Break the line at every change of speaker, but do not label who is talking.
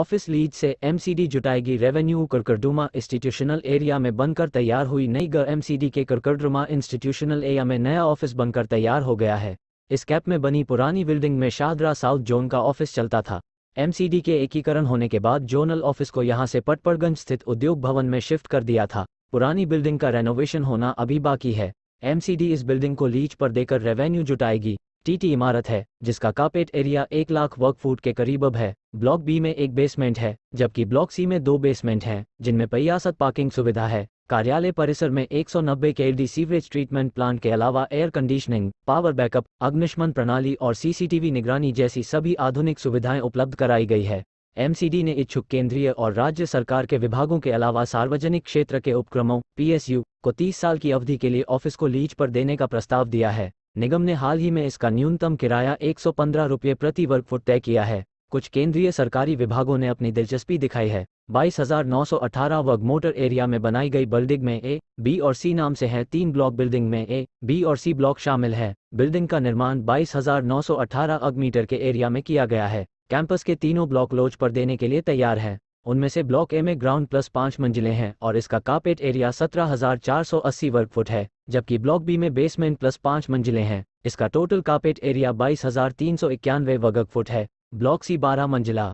office lease से MCD जुटाएगी revenue Karkardooma institutional area में बनकर तैयार हुई नई ग एमसीडी के करकरडुमा इंस्टीट्यूशनल एरिया में नया ऑफिस बनकर तैयार हो गया है इस कैप में बनी पुरानी बिल्डिंग में शाहदरा साउथ जोन का ऑफिस चलता था एमसीडी के एकीकरण होने के बाद जोनल ऑफिस को यहां से पटपड़गंज स्थित उद्योग भवन में शिफ्ट कर दिया था पुरानी बिल्डिंग का रेनोवेशन होना अभी बाकी है एमसीडी इस बिल्डिंग को लीज पर देकर रेवेन्यू जुटाएगी टीटी इमारत है जिसका कापेट एरिया एक लाख वर्क फुट के करीब अब है ब्लॉक बी में एक बेसमेंट है जबकि ब्लॉक सी में दो बेसमेंट हैं जिनमें पयासत पार्किंग सुविधा है कार्यालय परिसर में 190 केएलडी सीवरेज ट्रीटमेंट प्लांट के अलावा एयर कंडीशनिंग पावर बैकअप अग्निशमन प्रणाली और सीसीटीवी निगरानी जैसी सभी आधुनिक सुविधाएं उपलब्ध कराई गई है एमसीडी ने इच्छुक केंद्रीय और राज्य सरकार के विभागों के अलावा सार्वजनिक क्षेत्र के उपक्रमों पीएसयू को 30 साल की अवधि के लिए ऑफिस को लीज पर देने का प्रस्ताव दिया है निगम ने हाल ही में इसका न्यूनतम किराया एक सौ प्रति वर्ग फुट तय किया है कुछ केंद्रीय सरकारी विभागों ने अपनी दिलचस्पी दिखाई है 22,918 वर्ग मोटर एरिया में बनाई गई बिल्डिंग में ए बी और सी नाम से है तीन ब्लॉक बिल्डिंग में ए बी और सी ब्लॉक शामिल है बिल्डिंग का निर्माण 22,918 हजार मीटर के एरिया में किया गया है कैंपस के तीनों ब्लॉक लोज पर देने के लिए तैयार है उनमें से ब्लॉक ए में ग्राउंड प्लस पांच मंजिलें हैं और इसका कार्पेट एरिया 17,480 वर्ग फुट है जबकि ब्लॉक बी में बेसमेंट प्लस पांच मंजिलें हैं इसका टोटल कार्पेट एरिया बाईस हजार तीन सौ इक्यानवे वर्ग फुट है ब्लॉक सी बारह मंजिला